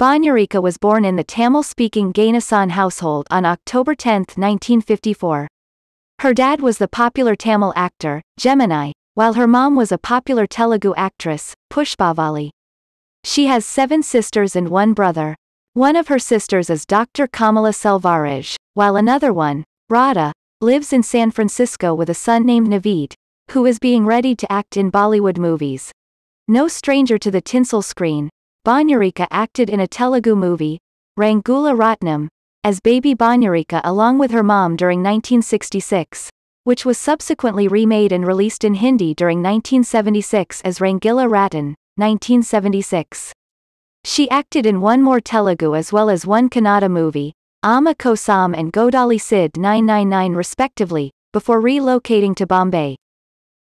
Banyarika was born in the Tamil-speaking Ganesan household on October 10, 1954. Her dad was the popular Tamil actor, Gemini, while her mom was a popular Telugu actress, Pushpavali. She has seven sisters and one brother. One of her sisters is Dr. Kamala Selvaraj, while another one, Radha, lives in San Francisco with a son named Naveed, who is being ready to act in Bollywood movies. No stranger to the tinsel screen, Banyarika acted in a Telugu movie, Rangula Ratnam, as baby Banyarika along with her mom during 1966, which was subsequently remade and released in Hindi during 1976 as Rangila Ratan, 1976. She acted in one more Telugu as well as one Kannada movie, Amma Kosam and Godali Sid 999 respectively, before relocating to Bombay.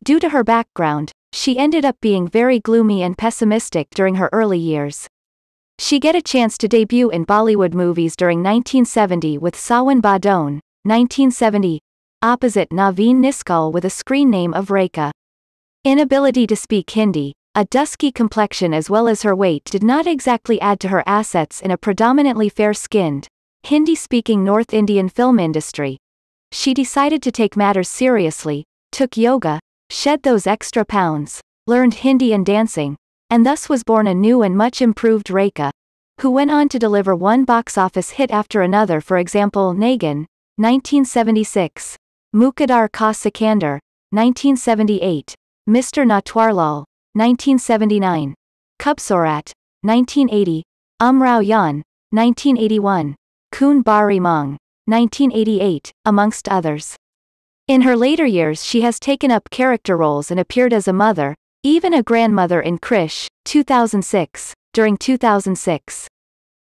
Due to her background, she ended up being very gloomy and pessimistic during her early years. She get a chance to debut in Bollywood movies during 1970 with Sawan Badone, 1970, opposite Naveen Niskal with a screen name of Rekha. Inability to speak Hindi, a dusky complexion as well as her weight did not exactly add to her assets in a predominantly fair-skinned, Hindi-speaking North Indian film industry. She decided to take matters seriously, took yoga, shed those extra pounds, learned Hindi and dancing, and thus was born a new and much improved Rekha, who went on to deliver one box office hit after another for example Nagin 1976, Mukadar Ka 1978, Mr. Natwarlal, 1979, Kubsorat, 1980, Amrao Yan, 1981, Kun Bari Mong, 1988, amongst others. In her later years she has taken up character roles and appeared as a mother, even a grandmother in Krish, 2006, during 2006.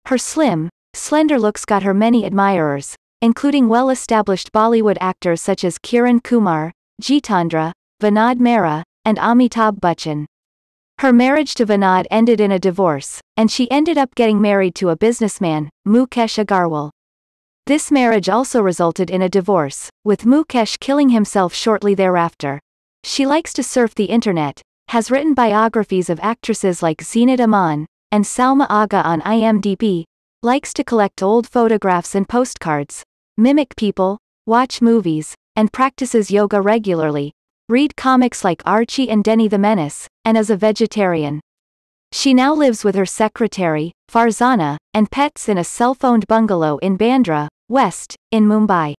Her slim, slender looks got her many admirers, including well-established Bollywood actors such as Kiran Kumar, Jitendra, Vinod Mehra, and Amitabh Bachchan. Her marriage to Vinod ended in a divorce, and she ended up getting married to a businessman, Mukesh Agarwal. This marriage also resulted in a divorce, with Mukesh killing himself shortly thereafter. She likes to surf the internet, has written biographies of actresses like Zeenat Aman and Salma Aga on IMDb, likes to collect old photographs and postcards, mimic people, watch movies, and practices yoga regularly, read comics like Archie and Denny the Menace, and is a vegetarian. She now lives with her secretary, Farzana, and pets in a cell-phoned bungalow in Bandra, West, in Mumbai.